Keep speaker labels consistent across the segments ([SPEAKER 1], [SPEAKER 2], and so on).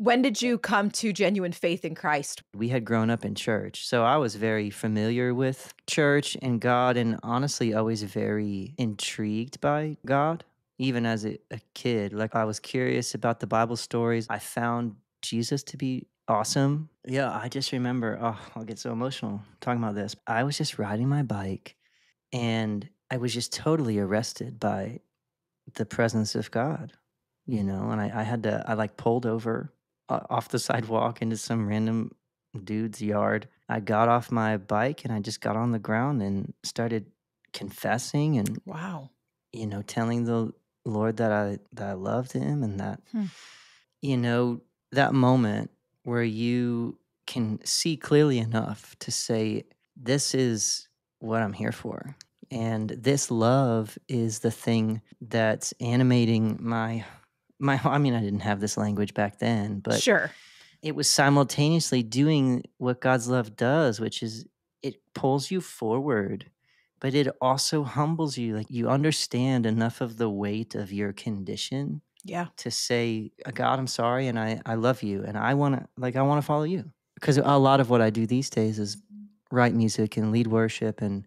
[SPEAKER 1] When did you come to genuine faith in Christ?
[SPEAKER 2] We had grown up in church, so I was very familiar with church and God, and honestly, always very intrigued by God, even as a, a kid. Like, I was curious about the Bible stories. I found Jesus to be awesome. Yeah, I just remember, oh, I'll get so emotional talking about this. I was just riding my bike and I was just totally arrested by the presence of God, you know, and I, I had to, I like pulled over off the sidewalk into some random dude's yard. I got off my bike and I just got on the ground and started confessing and wow, you know, telling the Lord that I that I loved him and that hmm. you know, that moment where you can see clearly enough to say this is what I'm here for. And this love is the thing that's animating my my I mean I didn't have this language back then, but sure. It was simultaneously doing what God's love does, which is it pulls you forward, but it also humbles you. Like you understand enough of the weight of your condition. Yeah. To say, uh, God, I'm sorry and I, I love you and I wanna like I wanna follow you. Because a lot of what I do these days is write music and lead worship and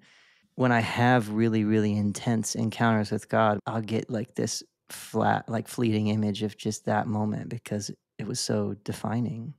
[SPEAKER 2] when I have really, really intense encounters with God, I'll get like this flat, like fleeting image of just that moment because it was so defining.